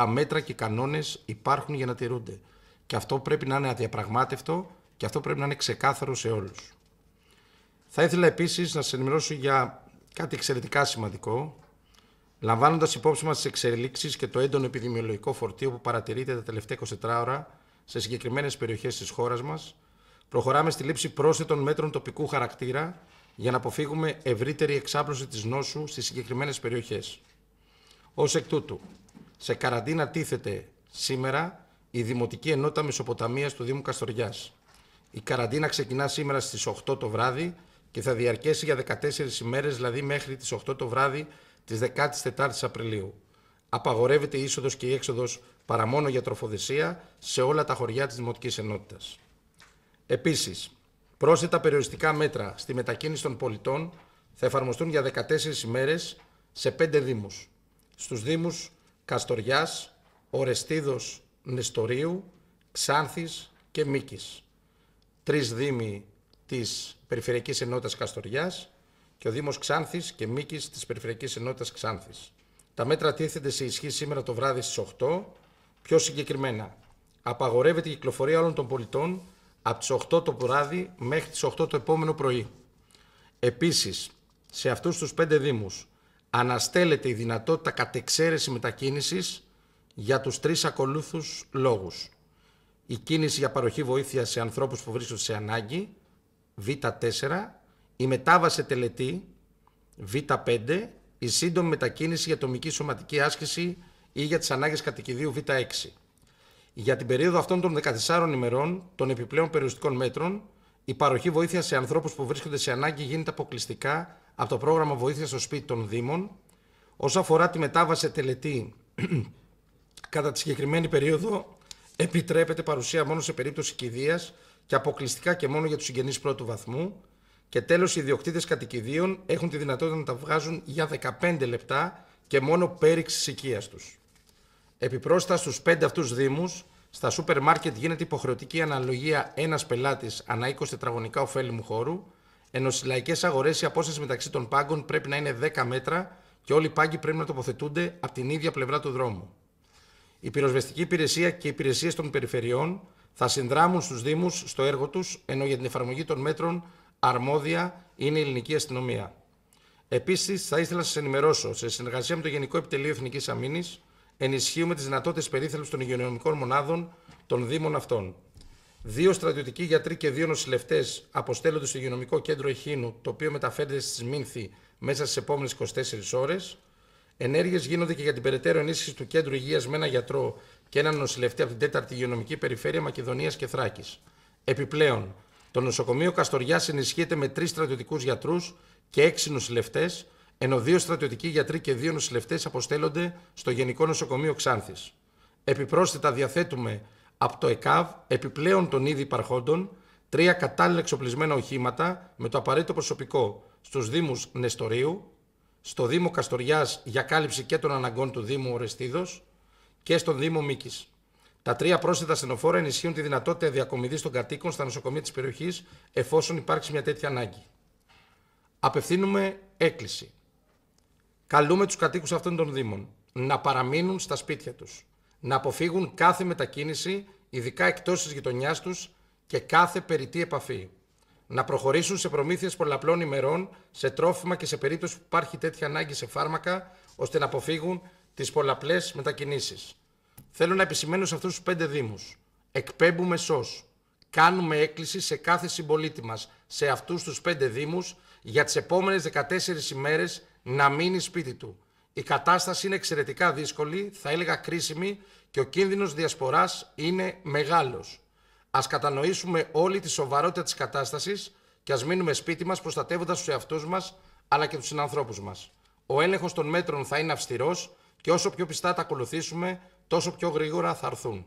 τα μέτρα και οι κανόνες υπάρχουν για να τηρούνται. Και αυτό πρέπει να είναι αδιαπραγμάτευτο και αυτό πρέπει να είναι ξεκάθαρο σε όλους. Θα ήθελα επίσης να σας ενημερώσω για κάτι εξαιρετικά σημαντικό, λαμβάνοντας υπόψη μας τις εξελίξεις και το έντονο επιδημιολογικό φορτίο που παρατηρείται τα τελευταία 24 ώρα σε συγκεκριμένες περιοχές της χώρας μας, προχωράμε στη λήψη πρόσθετων μέτρων τοπικού χαρακτήρα για να αποφύγουμε ευρύτερη εξάπλωση της νόσου στις συγκεκριμένες περιοχές. Ως εκ τούτου, σε καραντίνα τίθεται σήμερα η Δημοτική Ενότητα Μεσοποταμίας του Δήμου Καστοριάς. Η καραντίνα ξεκινά σήμερα στις 8 το βράδυ και θα διαρκέσει για 14 ημέρες, δηλαδή μέχρι τις 8 το βράδυ της 14 η Απριλίου. Απαγορεύεται η είσοδος και η έξοδος παρά μόνο για τροφοδεσία σε όλα τα χωριά της Δημοτικής Ενότητας. Επίσης, πρόσθετα περιοριστικά μέτρα στη μετακίνηση των πολιτών θα εφαρμοστούν για 14 ημέρες σε 5 δήμους. Στους δήμους Καστοριάς, Ορεστίδος Νεστορίου, Ξάνθης και Μίκης. Τρεις δήμοι της Περιφερειακής Ενότητας Καστοριάς και ο Δήμος Ξάνθης και Μίκης της Περιφερειακής Ενότητας Ξάνθης. Τα μέτρα τίθενται σε ισχύ σήμερα το βράδυ στις 8, πιο συγκεκριμένα. Απαγορεύεται η κυκλοφορία όλων των πολιτών από τις 8 το βράδυ μέχρι τις 8 το επόμενο πρωί. Επίσης, σε αυτούς τους πέντε δήμους αναστέλλεται η δυνατότητα κατεξαίρεση μετακίνησης για τους τρεις ακολούθους λόγους. Η κίνηση για παροχή βοήθεια σε ανθρώπους που βρίσκονται σε ανάγκη, Β4, η μετάβαση τελετή, Β5, η σύντομη μετακίνηση για τομική σωματική άσκηση ή για τις ανάγκες κατοικιδίου Β6. Για την περίοδο αυτών των 14 ημερών των επιπλέον περιοριστικών μέτρων, η παροχή βοήθεια σε ανθρώπους που βρίσκονται σε ανάγκη γίνεται αποκλειστικά από το πρόγραμμα Βοήθεια στο Σπίτι των Δήμων, όσον αφορά τη μετάβαση τελετή κατά τη συγκεκριμένη περίοδο, επιτρέπεται παρουσία μόνο σε περίπτωση κηδείας και αποκλειστικά και μόνο για τους συγγενείς πρώτου βαθμού. Και τέλος, οι ιδιοκτήτες κατοικιδίων έχουν τη δυνατότητα να τα βγάζουν για 15 λεπτά και μόνο πέριξης οικίας τους. Επιπρόσθετα στους 5 αυτούς δήμους, στα σούπερ μάρκετ γίνεται υποχρεωτική αναλογία ένας πελάτης ανά 20 τετραγωνικά ωφέλιμου χώρου, ενώ στις λαϊκές αγορές η απόσταση μεταξύ των πάγκων πρέπει να είναι 10 μέτρα και όλοι οι πάγκοι πρέπει να τοποθετούνται από την ίδια πλευρά του δρόμου. Η πυροσβεστική υπηρεσία και οι υπηρεσίες των περιφερειών θα συνδράμουν στους Δήμους στο έργο τους, ενώ για την εφαρμογή των μέτρων αρμόδια είναι η ελληνική αστυνομία. Επίσης, θα ήθελα να σας ενημερώσω, σε συνεργασία με το Γενικό Επιτελείο Εθνικής Αμήνης, ενισχύουμε τις δυνατότητες περίθαλψης των υγειονομικών μονάδων των Δήμων αυτών. Δύο στρατιωτικοί γιατροί και δύο νοσηλευτές αποστέλλονται στο υγειονομικό κέντρο Εχίνου, το οποίο μεταφέρεται στη Σμύνθη... μέσα στις επόμενες 24 ώρες. Ενέργειες γίνονται και για την περαιτέρω ενίσχυση του κέντρου υγείας με ένα γιατρό και έναν νοσηλευτή από την 4η Υγειονομική Περιφέρεια Μακεδονίας και Θράκης. Επιπλέον, το νοσοκομείο Καστοριάς ενισχύεται με τρεις στρατιωτικούς γιατρούς και έξι νοσηλευτές, ενώ δύο στρατιωτικοί γιατροί και δύο νοσηλευτές αποστέλλονται στο Γενικό Νοσοκομείο Ξάνθης. Επιπρόσθετα, διαθέτουμε από το ΕΚΑΒ επιπλέον των ήδη υπαρχόντων τρία κατάλληλα εξοπλισμένα οχήματα με το απαραίτητο προσωπικό στους Δήμους Νεστορίου, στο Δήμο Καστοριάς για κάλυψη και των αναγκών του Δήμου Ορεστίδος και στον Δήμο Μίκης. Τα τρία πρόσθετα στενοφόρα ενισχύουν τη δυνατότητα διακομιδής των κατοίκων στα νοσοκομεία της περιοχής εφόσον υπάρξει μια τέτοια ανάγκη. Απευθύνουμε έκκληση. Καλούμε τους κατοίκους αυτών των Δήμων να παραμείνουν στα σπίτια τους να αποφύγουν κάθε μετακίνηση, ειδικά εκτός της γειτονιάς τους και κάθε περιττή επαφή. Να προχωρήσουν σε προμήθειες πολλαπλών ημερών, σε τρόφιμα και σε περίπτωση που υπάρχει τέτοια ανάγκη σε φάρμακα, ώστε να αποφύγουν τις πολλαπλές μετακινήσεις. Θέλω να επισημαίνω σε αυτούς τους πέντε δήμους. Εκπέμπουμε σως. Κάνουμε έκκληση σε κάθε συμπολίτη μας, σε αυτούς τους πέντε δήμους, για τις επόμενες 14 ημέρες να μείνει σπίτι του. Η κατάσταση είναι εξαιρετικά δύσκολη, θα έλεγα κρίσιμη και ο κίνδυνος διασποράς είναι μεγάλος. Ας κατανοήσουμε όλη τη σοβαρότητα της κατάστασης και ας μείνουμε σπίτι μας προστατεύοντας τους εαυτούς μας αλλά και τους συνανθρώπους μας. Ο έλεγχος των μέτρων θα είναι αυστηρός και όσο πιο πιστά τα ακολουθήσουμε τόσο πιο γρήγορα θα έρθουν.